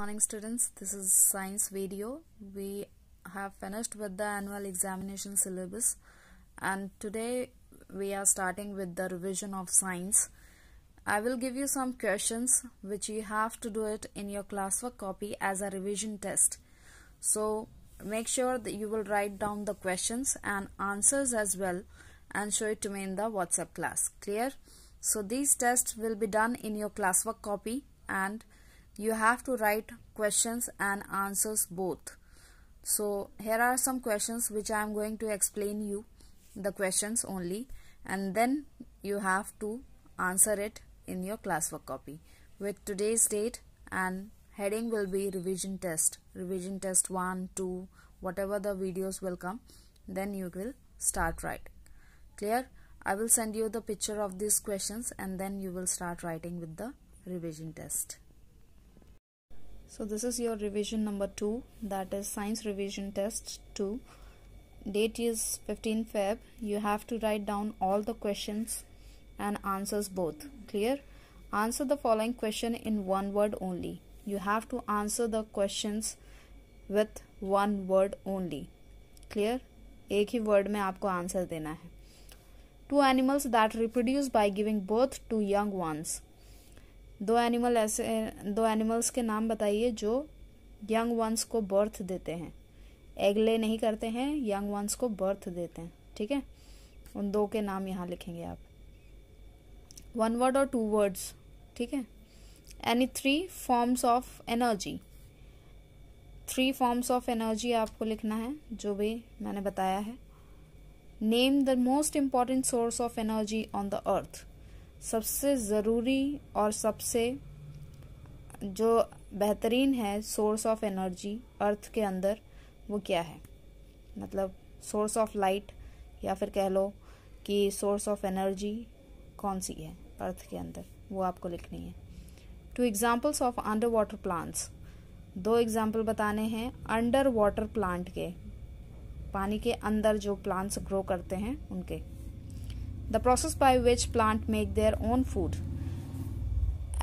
Morning students, this is science video. We have finished with the annual examination syllabus and today we are starting with the revision of science. I will give you some questions which you have to do it in your classwork copy as a revision test. So make sure that you will write down the questions and answers as well and show it to me in the WhatsApp class. Clear? So these tests will be done in your classwork copy and you have to write questions and answers both so here are some questions which i am going to explain you the questions only and then you have to answer it in your classwork copy with today's date and heading will be revision test revision test 1 2 whatever the videos will come then you will start right clear i will send you the picture of these questions and then you will start writing with the revision test so this is your revision number 2 that is science revision test 2. Date is 15 Feb. You have to write down all the questions and answers both. Clear? Answer the following question in one word only. You have to answer the questions with one word only. Clear? एक ही word में आपको answer देना Two animals that reproduce by giving birth to young ones. दो animal ऐसे दो animals के नाम बताइए जो यंग वंस को बर्थ देते हैं एग ले नहीं करते हैं यंग वंस को बर्थ देते हैं ठीक है उन दो के नाम यहाँ लिखेंगे आप वन वर्ड और टू वर्ड्स ठीक है any three forms of energy three forms of energy आपको लिखना है जो भी मैंने बताया है name the most important source of energy on the earth सबसे ज़रूरी और सबसे जो बेहतरीन है सोर्स ऑफ एनर्जी अर्थ के अंदर वो क्या है मतलब सोर्स ऑफ लाइट या फिर कह लो कि सोर्स ऑफ एनर्जी कौन सी है अर्थ के अंदर वो आपको लिखनी है two examples of under water plants दो एग्जाम्पल बताने हैं अंडर वाटर प्लांट के पानी के अंदर जो प्लांट्स ग्रो करते हैं उनके the process by which plant make their own food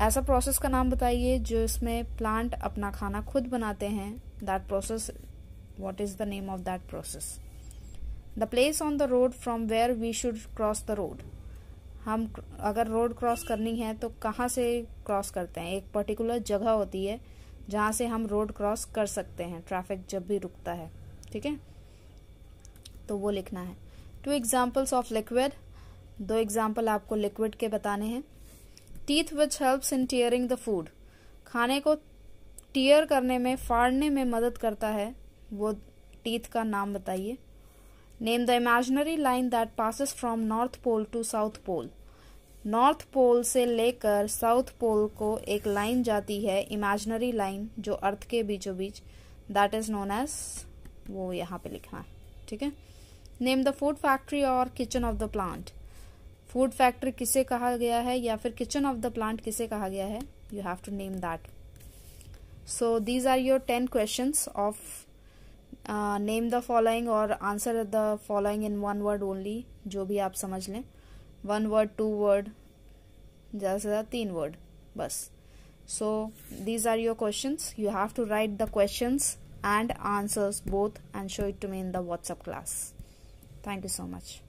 ऐसा प्रोसेस का नाम बताइए जो इसमें प्लांट अपना खाना खुद बनाते हैं that process what is the name of that process the place on the road from where we should cross the road हम अगर रोड क्रॉस करनी है तो कहाँ से क्रॉस करते हैं एक पर्टिकुलर जगह होती है जहाँ से हम रोड क्रॉस कर सकते हैं ट्रैफिक जब भी रुकता है ठीक है तो वो लिखना है टू एग्जाम्पल्स ऑफ लिक्विड दो एग्जाम्पल आपको लिक्विड के बताने हैं teeth which helps in tearing the food खाने को टीयर करने में फाड़ने में मदद करता है वो टीथ का नाम बताइए name the imaginary line that passes from north pole to south pole north pole से लेकर साउथ पोल को एक लाइन जाती है इमेजनरी लाइन जो अर्थ के बीचों बीच दैट इज नोन एज वो यहाँ पे लिखना है ठीक है नेम द फूड फैक्ट्री और kitchen of the plant food factory किसे कहा गया है या फिर किचन ऑफ द प्लांट किसे कहा गया है you have to name that so these are your ten question of name the following और answer the following in one word only जो भी आप समझ लें वन वर्ड टू वर्ड ज़्यादा से ज़्यादा तीन वर्ड बस so these are your question you have to write the question and answers both and show it to me in the WhatsApp class thank you so much